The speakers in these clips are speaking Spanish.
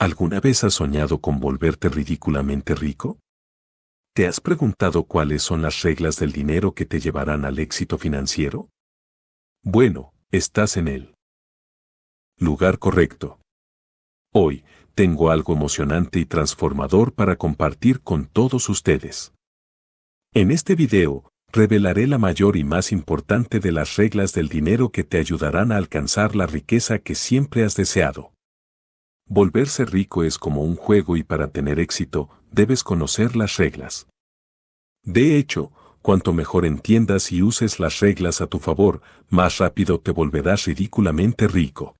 ¿Alguna vez has soñado con volverte ridículamente rico? ¿Te has preguntado cuáles son las reglas del dinero que te llevarán al éxito financiero? Bueno, estás en el lugar correcto. Hoy, tengo algo emocionante y transformador para compartir con todos ustedes. En este video, revelaré la mayor y más importante de las reglas del dinero que te ayudarán a alcanzar la riqueza que siempre has deseado. Volverse rico es como un juego y para tener éxito debes conocer las reglas. De hecho, cuanto mejor entiendas y uses las reglas a tu favor, más rápido te volverás ridículamente rico.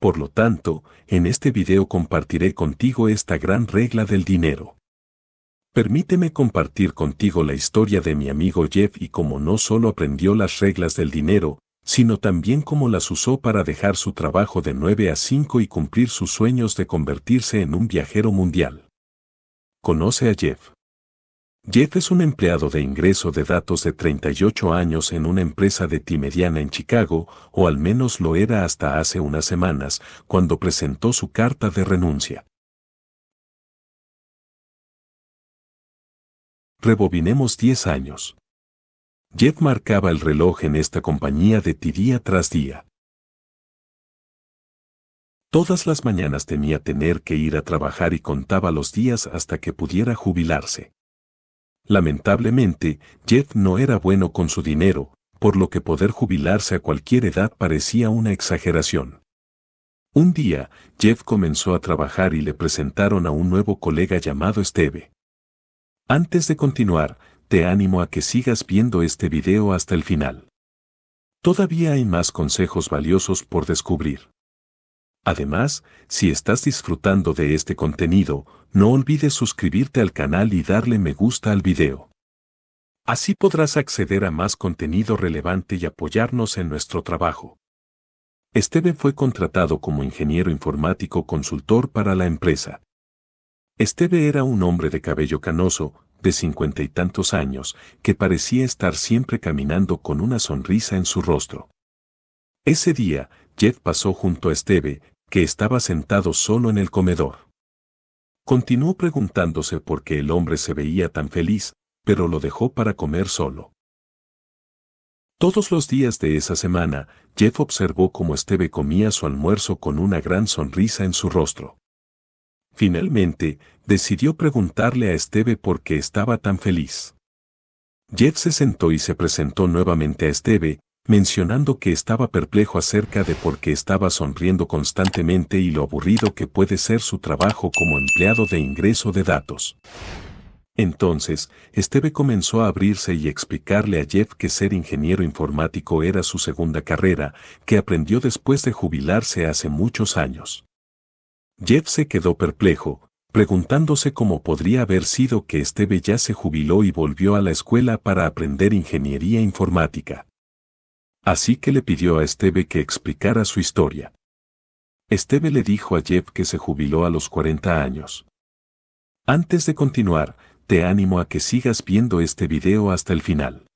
Por lo tanto, en este video compartiré contigo esta gran regla del dinero. Permíteme compartir contigo la historia de mi amigo Jeff y cómo no solo aprendió las reglas del dinero, sino también cómo las usó para dejar su trabajo de 9 a 5 y cumplir sus sueños de convertirse en un viajero mundial. Conoce a Jeff. Jeff es un empleado de ingreso de datos de 38 años en una empresa de Timediana en Chicago, o al menos lo era hasta hace unas semanas, cuando presentó su carta de renuncia. Rebobinemos 10 años. Jeff marcaba el reloj en esta compañía de ti día tras día. Todas las mañanas tenía que ir a trabajar y contaba los días hasta que pudiera jubilarse. Lamentablemente, Jeff no era bueno con su dinero, por lo que poder jubilarse a cualquier edad parecía una exageración. Un día, Jeff comenzó a trabajar y le presentaron a un nuevo colega llamado Esteve. Antes de continuar, te animo a que sigas viendo este video hasta el final. Todavía hay más consejos valiosos por descubrir. Además, si estás disfrutando de este contenido, no olvides suscribirte al canal y darle me gusta al video. Así podrás acceder a más contenido relevante y apoyarnos en nuestro trabajo. Esteve fue contratado como ingeniero informático consultor para la empresa. Esteve era un hombre de cabello canoso, de cincuenta y tantos años, que parecía estar siempre caminando con una sonrisa en su rostro. Ese día, Jeff pasó junto a Esteve, que estaba sentado solo en el comedor. Continuó preguntándose por qué el hombre se veía tan feliz, pero lo dejó para comer solo. Todos los días de esa semana, Jeff observó cómo Esteve comía su almuerzo con una gran sonrisa en su rostro. Finalmente, decidió preguntarle a Esteve por qué estaba tan feliz. Jeff se sentó y se presentó nuevamente a Esteve, mencionando que estaba perplejo acerca de por qué estaba sonriendo constantemente y lo aburrido que puede ser su trabajo como empleado de ingreso de datos. Entonces, Esteve comenzó a abrirse y explicarle a Jeff que ser ingeniero informático era su segunda carrera, que aprendió después de jubilarse hace muchos años. Jeff se quedó perplejo, preguntándose cómo podría haber sido que Esteve ya se jubiló y volvió a la escuela para aprender ingeniería informática. Así que le pidió a Esteve que explicara su historia. Esteve le dijo a Jeff que se jubiló a los 40 años. Antes de continuar, te animo a que sigas viendo este video hasta el final.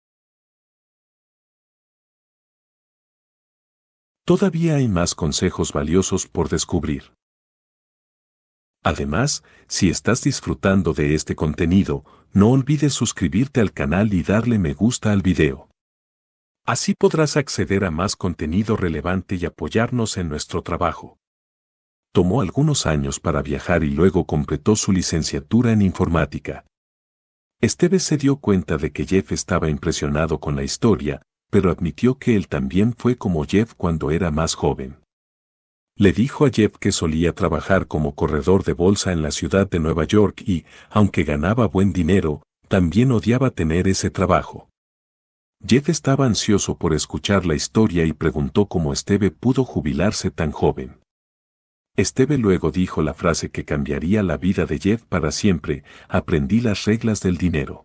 Todavía hay más consejos valiosos por descubrir. Además, si estás disfrutando de este contenido, no olvides suscribirte al canal y darle me gusta al video. Así podrás acceder a más contenido relevante y apoyarnos en nuestro trabajo. Tomó algunos años para viajar y luego completó su licenciatura en informática. Esteves se dio cuenta de que Jeff estaba impresionado con la historia, pero admitió que él también fue como Jeff cuando era más joven. Le dijo a Jeff que solía trabajar como corredor de bolsa en la ciudad de Nueva York y, aunque ganaba buen dinero, también odiaba tener ese trabajo. Jeff estaba ansioso por escuchar la historia y preguntó cómo Esteve pudo jubilarse tan joven. Esteve luego dijo la frase que cambiaría la vida de Jeff para siempre, aprendí las reglas del dinero.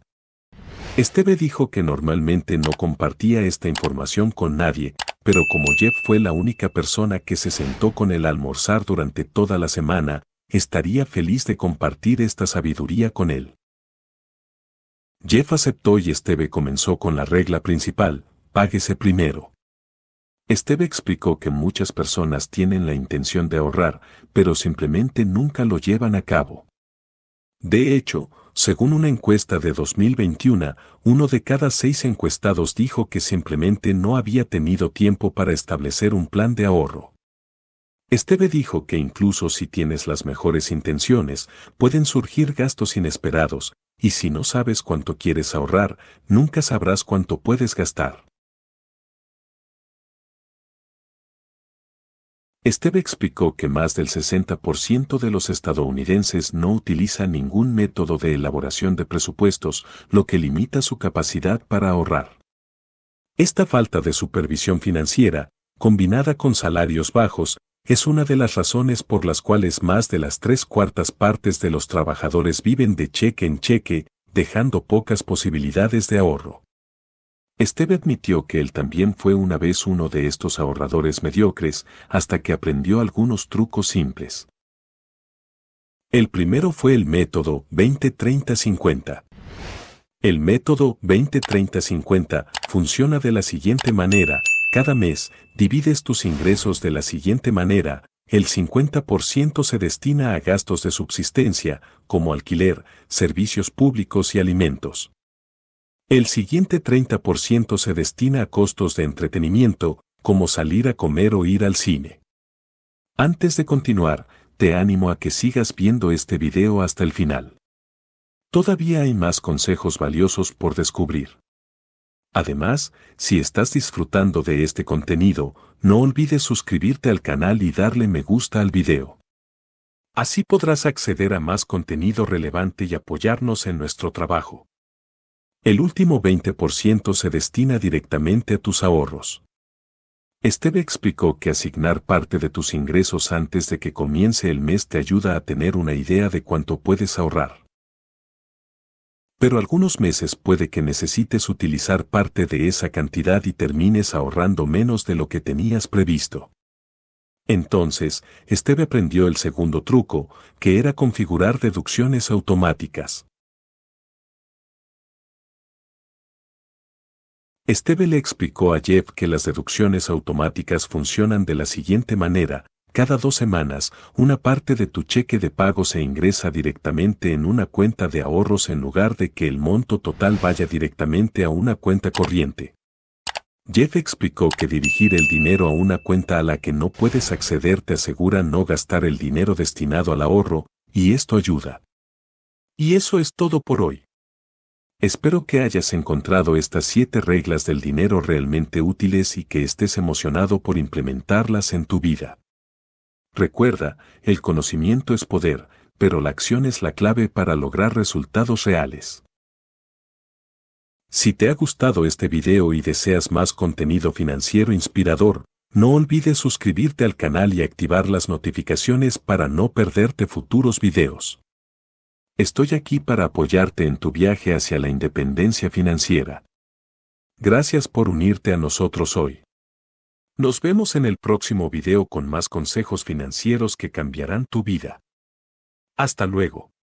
Esteve dijo que normalmente no compartía esta información con nadie, pero como Jeff fue la única persona que se sentó con él a almorzar durante toda la semana, estaría feliz de compartir esta sabiduría con él. Jeff aceptó y Esteve comenzó con la regla principal, páguese primero. Esteve explicó que muchas personas tienen la intención de ahorrar, pero simplemente nunca lo llevan a cabo. De hecho, según una encuesta de 2021, uno de cada seis encuestados dijo que simplemente no había tenido tiempo para establecer un plan de ahorro. Esteve dijo que incluso si tienes las mejores intenciones, pueden surgir gastos inesperados, y si no sabes cuánto quieres ahorrar, nunca sabrás cuánto puedes gastar. Esteve explicó que más del 60% de los estadounidenses no utiliza ningún método de elaboración de presupuestos, lo que limita su capacidad para ahorrar. Esta falta de supervisión financiera, combinada con salarios bajos, es una de las razones por las cuales más de las tres cuartas partes de los trabajadores viven de cheque en cheque, dejando pocas posibilidades de ahorro. Esteve admitió que él también fue una vez uno de estos ahorradores mediocres hasta que aprendió algunos trucos simples. El primero fue el método 20-30-50. El método 20-30-50 funciona de la siguiente manera. Cada mes, divides tus ingresos de la siguiente manera. El 50% se destina a gastos de subsistencia, como alquiler, servicios públicos y alimentos. El siguiente 30% se destina a costos de entretenimiento, como salir a comer o ir al cine. Antes de continuar, te animo a que sigas viendo este video hasta el final. Todavía hay más consejos valiosos por descubrir. Además, si estás disfrutando de este contenido, no olvides suscribirte al canal y darle me gusta al video. Así podrás acceder a más contenido relevante y apoyarnos en nuestro trabajo. El último 20% se destina directamente a tus ahorros. Esteve explicó que asignar parte de tus ingresos antes de que comience el mes te ayuda a tener una idea de cuánto puedes ahorrar. Pero algunos meses puede que necesites utilizar parte de esa cantidad y termines ahorrando menos de lo que tenías previsto. Entonces, Esteve aprendió el segundo truco, que era configurar deducciones automáticas. Esteve le explicó a Jeff que las deducciones automáticas funcionan de la siguiente manera, cada dos semanas, una parte de tu cheque de pago se ingresa directamente en una cuenta de ahorros en lugar de que el monto total vaya directamente a una cuenta corriente. Jeff explicó que dirigir el dinero a una cuenta a la que no puedes acceder te asegura no gastar el dinero destinado al ahorro, y esto ayuda. Y eso es todo por hoy. Espero que hayas encontrado estas siete reglas del dinero realmente útiles y que estés emocionado por implementarlas en tu vida. Recuerda, el conocimiento es poder, pero la acción es la clave para lograr resultados reales. Si te ha gustado este video y deseas más contenido financiero inspirador, no olvides suscribirte al canal y activar las notificaciones para no perderte futuros videos. Estoy aquí para apoyarte en tu viaje hacia la independencia financiera. Gracias por unirte a nosotros hoy. Nos vemos en el próximo video con más consejos financieros que cambiarán tu vida. Hasta luego.